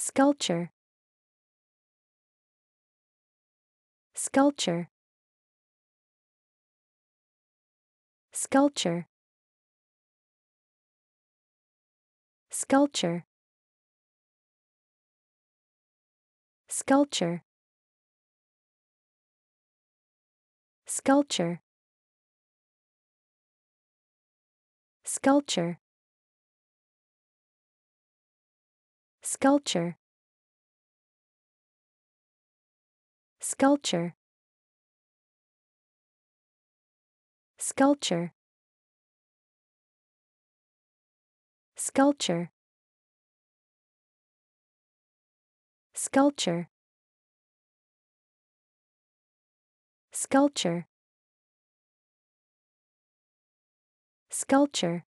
Sculpture Sculpture Sculpture Sculpture Sculpture Sculpture Sculpture Sculpture Sculpture Sculpture Sculpture Sculpture Sculpture Sculpture